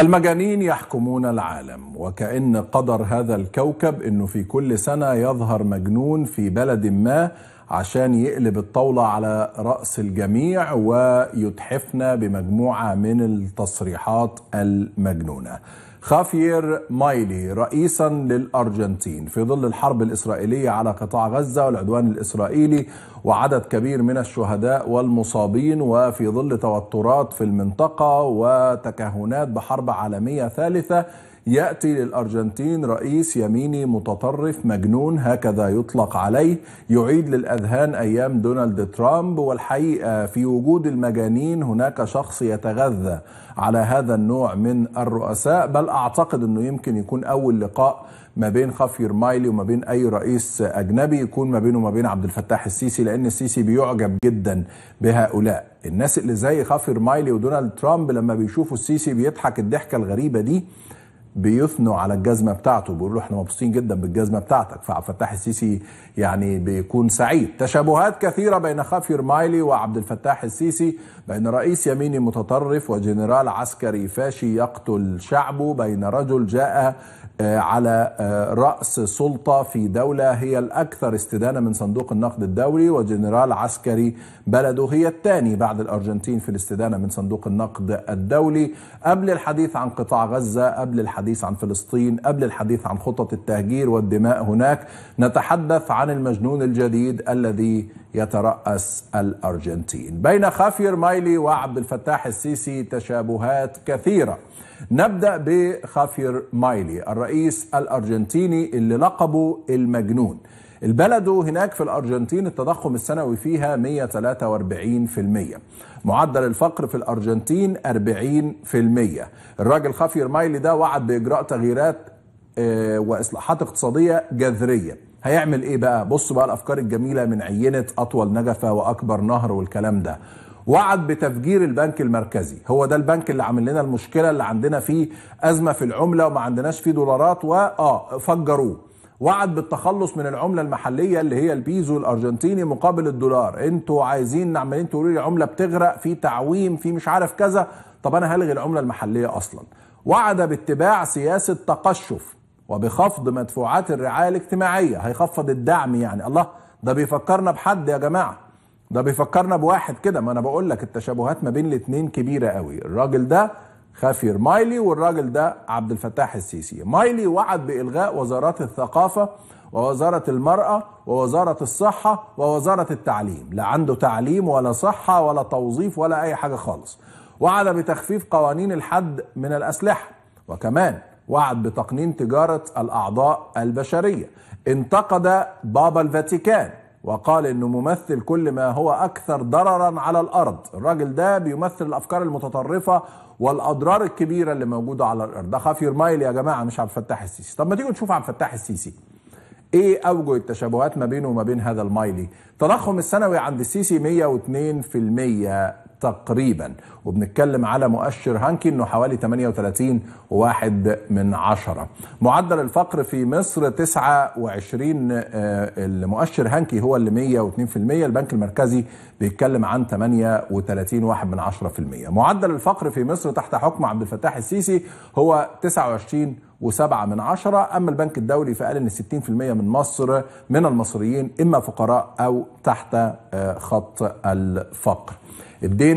المجانين يحكمون العالم وكأن قدر هذا الكوكب انه في كل سنة يظهر مجنون في بلد ما عشان يقلب الطاولة على رأس الجميع ويتحفنا بمجموعة من التصريحات المجنونة خافير مايلي رئيسا للارجنتين في ظل الحرب الاسرائيليه على قطاع غزه والعدوان الاسرائيلي وعدد كبير من الشهداء والمصابين وفي ظل توترات في المنطقه وتكهنات بحرب عالميه ثالثه ياتي للارجنتين رئيس يميني متطرف مجنون هكذا يطلق عليه يعيد للاذهان ايام دونالد ترامب والحقيقه في وجود المجانين هناك شخص يتغذى على هذا النوع من الرؤساء بل اعتقد انه يمكن يكون اول لقاء ما بين خافير مايلي وما بين اي رئيس اجنبي يكون ما بينه وما بين عبد الفتاح السيسي لان السيسي بيعجب جدا بهؤلاء الناس اللي زي خافير مايلي ودونالد ترامب لما بيشوفوا السيسي بيضحك الضحكه الغريبه دي بيثنوا على الجزمه بتاعته بيقول له احنا مبسوطين جدا بالجزمه بتاعتك فعبد الفتاح السيسي يعني بيكون سعيد تشابهات كثيره بين خافير مايلي وعبد الفتاح السيسي بين رئيس يميني متطرف وجنرال عسكري فاشي يقتل شعبه بين رجل جاء آه، على آه، رأس سلطة في دولة هي الأكثر استدانة من صندوق النقد الدولي وجنرال عسكري بلده هي الثاني بعد الأرجنتين في الاستدانة من صندوق النقد الدولي قبل الحديث عن قطاع غزة قبل الحديث عن فلسطين قبل الحديث عن خطط التهجير والدماء هناك نتحدث عن المجنون الجديد الذي يترأس الأرجنتين بين خافير مايلي وعبد الفتاح السيسي تشابهات كثيرة نبدأ بخافير مايلي الرئيس الأرجنتيني اللي لقبه المجنون البلد هناك في الأرجنتين التضخم السنوي فيها 143% معدل الفقر في الأرجنتين 40% الراجل خافير مايلي ده وعد بإجراء تغييرات آه، وإصلاحات اقتصادية جذرية هيعمل ايه بقى بص بقى الافكار الجميله من عينه اطول نجفه واكبر نهر والكلام ده وعد بتفجير البنك المركزي هو ده البنك اللي عامل لنا المشكله اللي عندنا فيه ازمه في العمله وما عندناش فيه دولارات واه فجروه وعد بالتخلص من العمله المحليه اللي هي البيزو الارجنتيني مقابل الدولار انتوا عايزين عمالين تقولوا لي عمله بتغرق في تعويم في مش عارف كذا طب انا هلغي العمله المحليه اصلا وعد باتباع سياسه تقشف وبخفض مدفوعات الرعايه الاجتماعيه هيخفض الدعم يعني الله ده بيفكرنا بحد يا جماعه ده بيفكرنا بواحد كده ما انا بقول لك التشابهات ما بين الاثنين كبيره قوي الراجل ده خافير مايلي والراجل ده عبد الفتاح السيسي مايلي وعد بالغاء وزارات الثقافه ووزاره المراه ووزاره الصحه ووزاره التعليم لا عنده تعليم ولا صحه ولا توظيف ولا اي حاجه خالص وعد بتخفيف قوانين الحد من الاسلحه وكمان وعد بتقنين تجاره الاعضاء البشريه انتقد بابا الفاتيكان وقال انه ممثل كل ما هو اكثر ضررا على الارض الراجل ده بيمثل الافكار المتطرفه والاضرار الكبيره اللي موجوده على الارض ده خافير مايل يا جماعه مش عبد الفتاح السيسي طب ما تيجوا نشوف عبد الفتاح السيسي ايه اوجه التشابهات ما بينه وما بين هذا المايلي تضخم السنوي عند السيسي 102% تقريبا وبنتكلم على مؤشر هانكي انه حوالي 38 واحد من عشرة معدل الفقر في مصر 29 آه، المؤشر هانكي هو اللي 102% البنك المركزي بيتكلم عن 38 واحد من عشرة في المية معدل الفقر في مصر تحت حكم عبد الفتاح السيسي هو 29 وسبعة من عشرة أما البنك الدولي فقال أن 60% من مصر من المصريين إما فقراء أو تحت آه، خط الفقر الدين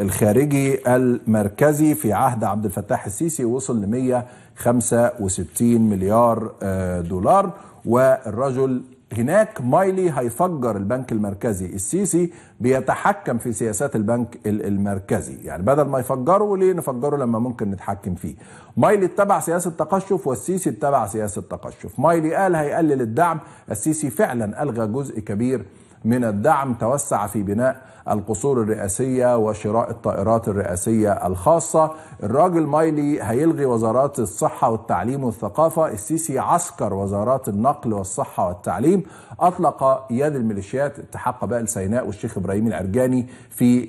الخارجي المركزي في عهد عبد الفتاح السيسي وصل ل 165 مليار آه، دولار والرجل هناك مايلي هيفجر البنك المركزي السيسي بيتحكم في سياسات البنك المركزي يعني بدل ما يفجره ليه نفجره لما ممكن نتحكم فيه مايلي اتبع سياسة تقشف والسيسي اتبع سياسة تقشف مايلي قال هيقلل الدعم السيسي فعلا ألغى جزء كبير من الدعم توسع في بناء القصور الرئاسية وشراء الطائرات الرئاسية الخاصة الراجل مايلي هيلغي وزارات الصحة والتعليم والثقافة السيسي عسكر وزارات النقل والصحة والتعليم أطلق يد الميليشيات التحق قبائل سيناء والشيخ إبراهيم العرجاني في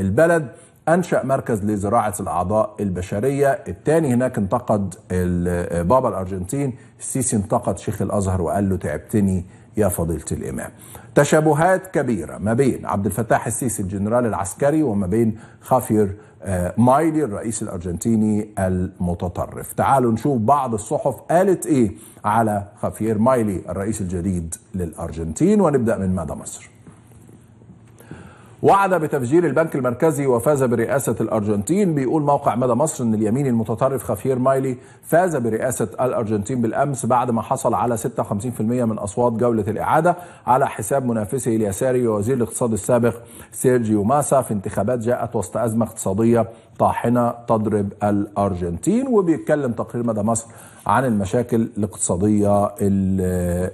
البلد أنشأ مركز لزراعة الأعضاء البشرية الثاني هناك انتقد بابا الأرجنتين السيسي انتقد شيخ الأزهر وقال له تعبتني يا فضيلة الإمام تشابهات كبيرة ما بين عبد الفتاح السيسي الجنرال العسكري وما بين خافير آه، مايلي الرئيس الأرجنتيني المتطرف تعالوا نشوف بعض الصحف قالت إيه على خافير مايلي الرئيس الجديد للأرجنتين ونبدأ من مدى مصر وعد بتفجير البنك المركزي وفاز برئاسة الأرجنتين بيقول موقع مدى مصر أن اليمين المتطرف خفير مايلي فاز برئاسة الأرجنتين بالأمس بعد ما حصل على 56% من أصوات جولة الإعادة على حساب منافسه اليساري ووزير الاقتصاد السابق سيرجيو ماسا في انتخابات جاءت وسط أزمة اقتصادية طاحنة تضرب الأرجنتين وبيتكلم تقرير مدى مصر عن المشاكل الاقتصادية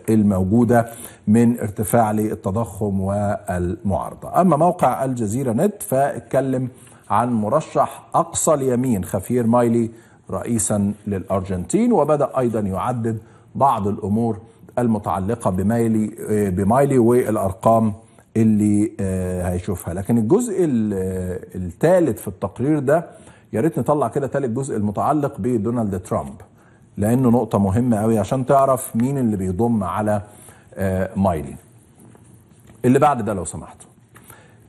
الموجودة من ارتفاع للتضخم والمعارضة أما موقع موقع الجزيرة نت فاتكلم عن مرشح أقصى اليمين خفير مايلي رئيسا للأرجنتين وبدأ أيضا يعدد بعض الأمور المتعلقة بمايلي, آه، بمايلي والأرقام اللي آه، هيشوفها لكن الجزء آه، الثالث في التقرير ده يا ريت نطلع كده ثالث جزء المتعلق بدونالد ترامب لانه نقطه مهمه قوي عشان تعرف مين اللي بيضم على مايلي اللي بعد ده لو سمحتوا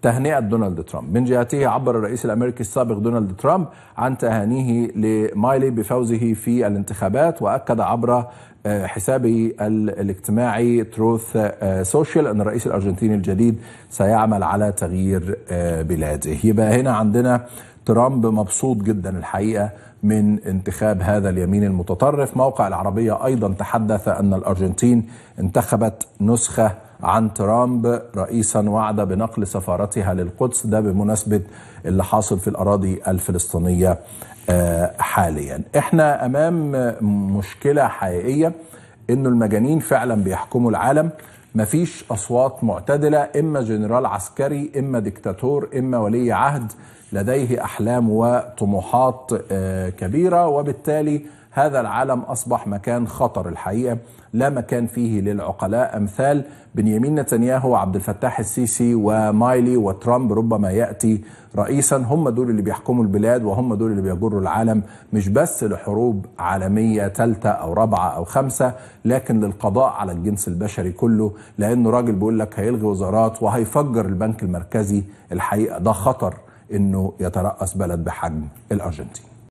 تهنئة دونالد ترامب من جهته عبر الرئيس الأمريكي السابق دونالد ترامب عن تهانيه لمايلي بفوزه في الانتخابات وأكد عبر آه، حسابه الاجتماعي تروث سوشيال آه، أن الرئيس الأرجنتيني الجديد سيعمل على تغيير آه، بلاده يبقى هنا عندنا ترامب مبسوط جدا الحقيقة من انتخاب هذا اليمين المتطرف موقع العربية أيضا تحدث أن الأرجنتين انتخبت نسخة عن ترامب رئيسا وعد بنقل سفارتها للقدس ده بمناسبة اللي حاصل في الأراضي الفلسطينية آه، حاليا احنا أمام مشكلة حقيقية انه المجانين فعلا بيحكموا العالم مفيش اصوات معتدله اما جنرال عسكري اما ديكتاتور اما ولي عهد لديه احلام وطموحات آه، كبيره وبالتالي هذا العالم أصبح مكان خطر الحقيقة لا مكان فيه للعقلاء أمثال بنيامين نتنياهو وعبد الفتاح السيسي ومايلي وترامب ربما يأتي رئيسا هم دول اللي بيحكموا البلاد وهم دول اللي بيجروا العالم مش بس لحروب عالمية ثالثة أو رابعة أو خمسة لكن للقضاء على الجنس البشري كله لأنه راجل بيقول لك هيلغي وزارات وهيفجر البنك المركزي الحقيقة ده خطر انه يترأس بلد بحجم الارجنتين